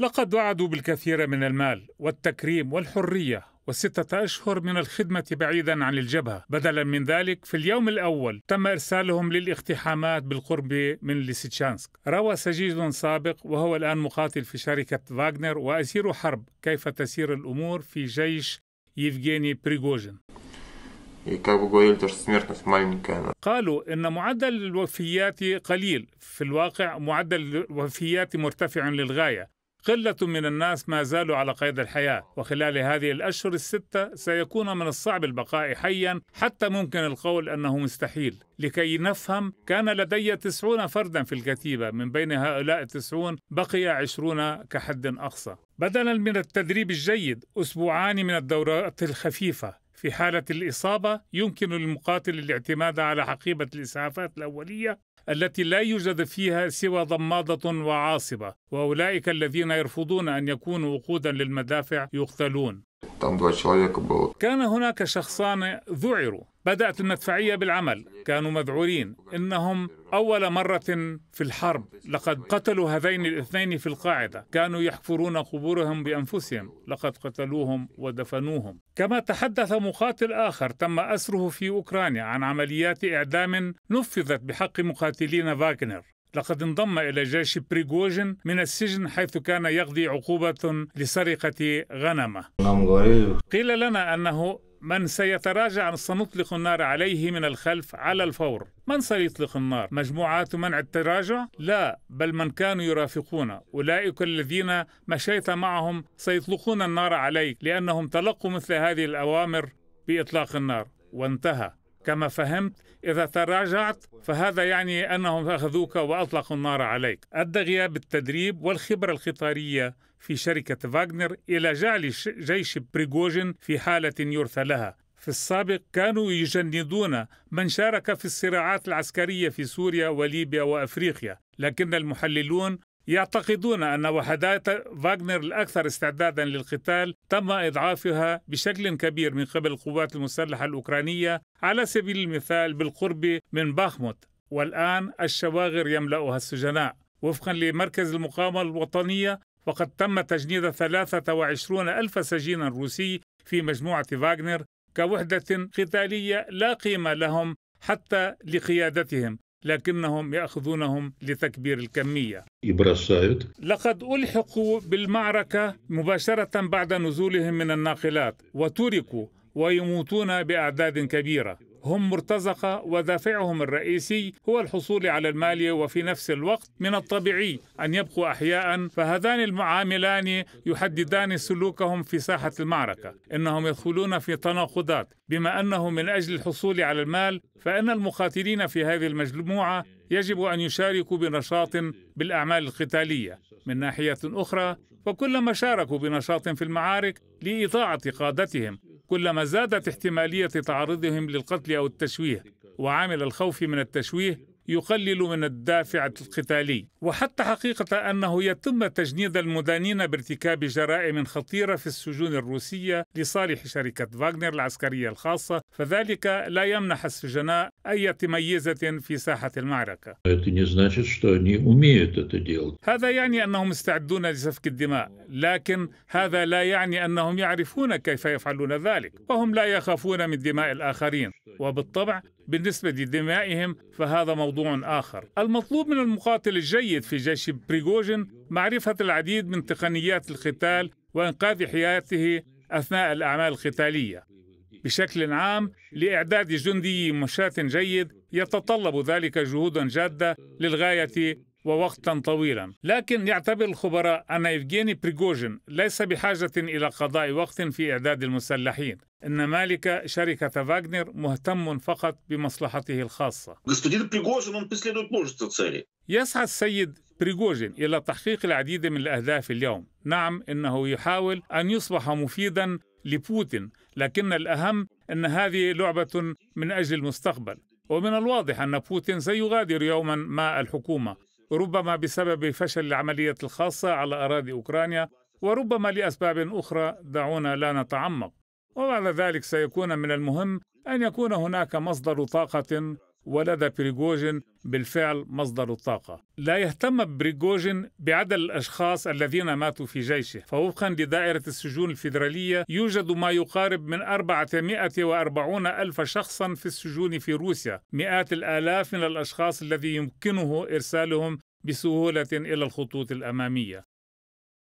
لقد وعدوا بالكثير من المال والتكريم والحرية وستة أشهر من الخدمة بعيدا عن الجبهة بدلا من ذلك في اليوم الأول تم إرسالهم للاقتحامات بالقرب من ليسيتشانسك روى سجين سابق وهو الآن مقاتل في شركة فاغنر وأسير حرب كيف تسير الأمور في جيش يفغيني بريغوجين قالوا ان معدل الوفيات قليل في الواقع معدل الوفيات مرتفع للغايه قلة من الناس ما زالوا على قيد الحياة وخلال هذه الأشهر الستة سيكون من الصعب البقاء حيا حتى ممكن القول أنه مستحيل لكي نفهم كان لدي تسعون فردا في الكتيبة من بين هؤلاء التسعون بقي عشرون كحد أقصى بدلا من التدريب الجيد أسبوعان من الدورات الخفيفة في حالة الإصابة يمكن للمقاتل الاعتماد على حقيبة الإسعافات الأولية التي لا يوجد فيها سوى ضماده وعاصبه واولئك الذين يرفضون ان يكونوا وقودا للمدافع يقتلون там два человека было. كان هناك شخصان ذعروا بدأت المدفعية بالعمل كانوا مذعورين إنهم أول مرة في الحرب لقد قتلوا هذين الاثنين في القاعدة كانوا يحفرون قبورهم بأنفسهم لقد قتلوهم ودفنوهم كما تحدث مقاتل آخر تم أسره في أوكرانيا عن عمليات إعدام نفذت بحق مقاتلين فاغنر لقد انضم إلى جيش بريغوجين من السجن حيث كان يقضي عقوبة لسرقة غنمه قيل لنا أنه من سيتراجع سنطلق النار عليه من الخلف على الفور من سيطلق النار؟ مجموعات منع التراجع؟ لا بل من كانوا يرافقون أولئك الذين مشيت معهم سيطلقون النار عليك لأنهم تلقوا مثل هذه الأوامر بإطلاق النار وانتهى كما فهمت إذا تراجعت فهذا يعني أنهم أخذوك وأطلقوا النار عليك أدى غياب التدريب والخبرة القطارية في شركة فاغنر إلى جعل جيش بريغوجين في حالة يرثى لها في السابق كانوا يجندون من شارك في الصراعات العسكرية في سوريا وليبيا وأفريقيا لكن المحللون يعتقدون أن وحدات فاغنر الأكثر استعدادا للقتال تم إضعافها بشكل كبير من قبل القوات المسلحة الأوكرانية على سبيل المثال بالقرب من باخموت والآن الشواغر يملأها السجناء وفقا لمركز المقاومة الوطنية وقد تم تجنيد 23 ألف سجين روسي في مجموعة فاغنر كوحدة قتالية لا قيمة لهم حتى لقيادتهم لكنهم ياخذونهم لتكبير الكميه. لقد الحقوا بالمعركه مباشره بعد نزولهم من الناقلات وتركوا ويموتون باعداد كبيره. هم مرتزقة ودافعهم الرئيسي هو الحصول على المال وفي نفس الوقت من الطبيعي أن يبقوا أحياء فهذان المعاملان يحددان سلوكهم في ساحة المعركة إنهم يدخلون في تناقضات بما أنه من أجل الحصول على المال فإن المقاتلين في هذه المجموعة يجب أن يشاركوا بنشاط بالأعمال القتالية من ناحية أخرى فكلما شاركوا بنشاط في المعارك لإطاعة قادتهم كلما زادت احتمالية تعرضهم للقتل أو التشويه وعامل الخوف من التشويه يقلل من الدافع القتالي وحتى حقيقة أنه يتم تجنيد المدانين بارتكاب جرائم خطيرة في السجون الروسية لصالح شركة فاغنر العسكرية الخاصة فذلك لا يمنح السجناء أي ميزة في ساحة المعركة هذا يعني أنهم مستعدون لسفك الدماء لكن هذا لا يعني أنهم يعرفون كيف يفعلون ذلك وهم لا يخافون من دماء الآخرين وبالطبع بالنسبة لدمائهم فهذا موضوع آخر المطلوب من المقاتل الجيد في جيش بريغوجين معرفة العديد من تقنيات القتال وإنقاذ حياته أثناء الأعمال القتالية بشكل عام لإعداد جندي مشاة جيد يتطلب ذلك جهودا جادة للغاية ووقتا طويلا لكن يعتبر الخبراء أن يفجيني بريغوجين ليس بحاجة إلى قضاء وقت في إعداد المسلحين إن مالك شركة فاغنر مهتم فقط بمصلحته الخاصة يسعى السيد بريغوجين إلى تحقيق العديد من الأهداف اليوم نعم إنه يحاول أن يصبح مفيدا لبوتين لكن الأهم أن هذه لعبة من أجل المستقبل ومن الواضح أن بوتين سيغادر يوما ما الحكومة ربما بسبب فشل العملية الخاصة على أراضي أوكرانيا وربما لأسباب أخرى دعونا لا نتعمق وبعد ذلك سيكون من المهم أن يكون هناك مصدر طاقة ولدى بريغوجين بالفعل مصدر الطاقة لا يهتم بريغوجين بعدد الأشخاص الذين ماتوا في جيشه فوفقا لدائرة السجون الفيدرالية يوجد ما يقارب من 440 ألف شخصا في السجون في روسيا مئات الآلاف من الأشخاص الذي يمكنه إرسالهم بسهولة إلى الخطوط الأمامية